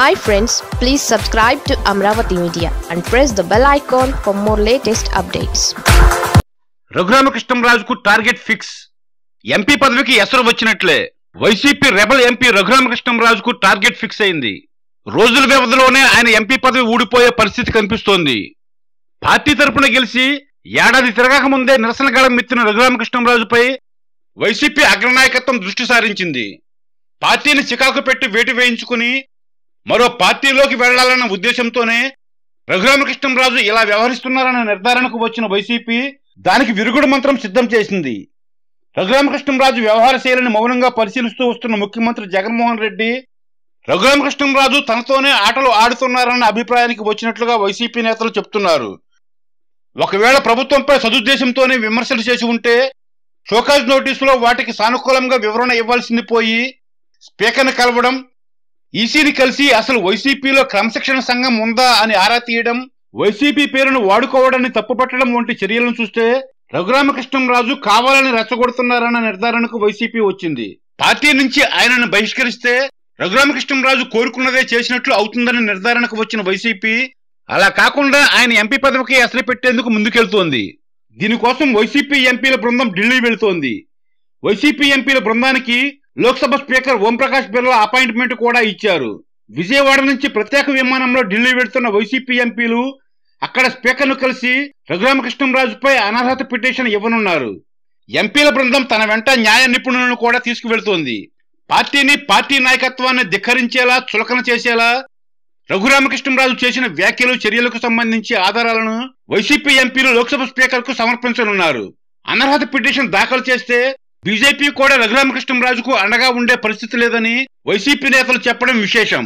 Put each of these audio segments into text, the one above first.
hi friends please subscribe to Amaravati media and press the bell icon for more latest updates రఘురామకృష్ణరాజుకు target fix MP పదవికి ఎసరు వచ్చినట్లే YCP rebel MP రఘురామకృష్ణరాజుకు target fix అయింది రోజుల వ్యవధిలోనే ఆయన ఎంపీ పదవి ఊడిపోయే పరిస్థితి కనిపిస్తోంది పార్టీ తరపున గెలిచి ఏడాది తిరగక ముందే నిరసన గళం మెత్తిన రఘురామకృష్ణరాజుపై వైసీపీ అగ్రనాయకత్వం దృష్టి సారించింది పార్టీని చికాకు పెట్టి వేటు వేయించుకుని మరో పార్టీలోకి వెళ్లాలన్న ఉద్దేశంతోనే రఘురామకృష్ణంరాజు ఇలా వ్యవహరిస్తున్నారన్న నిర్ధారణకు వచ్చిన వైసీపీ దానికి విరుగుడు మంత్రం సిద్ధం చేసింది రఘురామకృష్ణంరాజు శైలిని మౌనంగా పరిశీలిస్తూ వస్తున్న ముఖ్యమంత్రి జగన్మోహన్ రెడ్డి రఘురామకృష్ణంరాజు తనతోనే ఆటలు ఆడుతున్నారన్న అభిప్రాయానికి వచ్చినట్లుగా వైసీపీ నేతలు చెప్తున్నారు ఒకవేళ ప్రభుత్వంపై సదుద్దేశంతోనే విమర్శలు చేసి ఉంటే షోకాజ్ నోటీసులో వాటికి సానుకూలంగా వివరణ ఇవ్వాల్సింది పోయి స్పీకర్ని కలవడం ఈసీని కలిసి అసలు వైసీపీలో క్రమశిక్షణ సంఘం ఉందా అని ఆరా తీయడం వైసీపీ పేరును వాడుకోవడాన్ని తప్పుపట్టడం వంటి చర్యలను చూస్తే రఘురామకృష్ణంరాజు కావాలని రెచ్చగొడుతున్నారన్న నిర్ధారణకు వైసీపీ వచ్చింది పార్టీ నుంచి ఆయనను బహిష్కరిస్తే రఘురామకృష్ణంరాజు కోరుకున్నదే చేసినట్లు అవుతుందని నిర్ధారణకు వచ్చిన వైసీపీ అలా కాకుండా ఆయన ఎంపీ పదవికి అసలు పెట్టేందుకు ముందుకెళ్తోంది దీనికోసం వైసీపీ ఎంపీల బృందం ఢిల్లీ వెళుతోంది వైసీపీ ఎంపీల బృందానికి లోక్సభ స్పీకర్ ఓంప్రకాష్ బిర్లా అపాయింట్మెంట్ కూడా ఇచ్చారు విజయవాడ నుంచి ప్రత్యేక విమానంలో ఢిల్లీ వెళ్తున్న వైసీపీ ఎంపీలు అక్కడ స్పీకర్ను కలిసి రఘురామకృష్ణంరాజుపై అనర్హత పిటిషన్ ఇవ్వనున్నారు ఎంపీల బృందం తన వెంట న్యాయ నిపుణులను కూడా తీసుకువెళ్తోంది పార్టీని పార్టీ నాయకత్వాన్ని ధిక్కరించేలా చులకన చేసేలా రఘురామకృష్ణంరాజు చేసిన వ్యాఖ్యలు చర్యలకు సంబంధించి ఆధారాలను వైసీపీ ఎంపీలు లోక్సభ స్పీకర్ కు సమర్పించనున్నారు అనర్హత పిటిషన్ దాఖలు చేస్తే బీజేపీ కూడా రఘురామకృష్ణరాజుకు అండగా ఉండే పరిస్థితి లేదని వైసీపీ నేతలు చెప్పడం విశేషం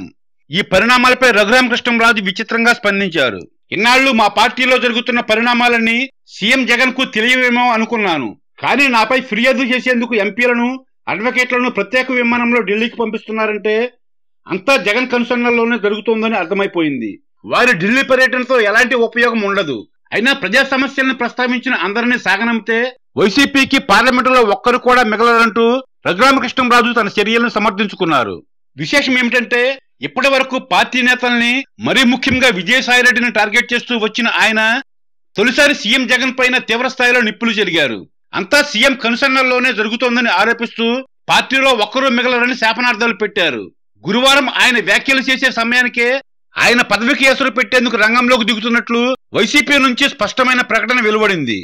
ఈ పరిణామాలపై రఘురామకృష్ణరాజు విచిత్రంగా స్పందించారు ఇన్నాళ్లు మా పార్టీలో జరుగుతున్న పరిణామాలన్నీ సీఎం జగన్ కు తెలియవేమో అనుకున్నాను కానీ నాపై ఫిర్యాదు చేసేందుకు ఎంపీలను అడ్వకేట్లను ప్రత్యేక విమానంలో ఢిల్లీకి పంపిస్తున్నారంటే అంతా జగన్ కనుసన్నల్లోనే జరుగుతోందని అర్థమైపోయింది వారి ఢిల్లీ పర్యటనతో ఎలాంటి ఉపయోగం ఉండదు అయినా ప్రజా సమస్యలను ప్రస్తావించిన అందరినీ సాగనంపితే వైసీపీకి పార్లమెంటులో ఒక్కరు కూడా మిగలరంటూ రఘురామకృష్ణరాజు తన చర్యలను సమర్థించుకున్నారు విశేషం ఏమిటంటే ఇప్పటి వరకు పార్టీ నేతల్ని మరీ ముఖ్యంగా విజయసాయిరెడ్డిని టార్గెట్ చేస్తూ వచ్చిన ఆయన తొలిసారి సీఎం జగన్ పైన తీవ్ర స్థాయిలో నిప్పులు జరిగారు అంతా సీఎం కనుసన్నల్లోనే జరుగుతోందని ఆరోపిస్తూ పార్టీలో ఒక్కరూ మిగలరని శాపనార్థాలు పెట్టారు గురువారం ఆయన వ్యాఖ్యలు చేసే సమయానికే ఆయన పదవికి ఎసరు పెట్టేందుకు రంగంలోకి దిగుతున్నట్లు వైసీపీ నుంచి స్పష్టమైన ప్రకటన వెలువడింది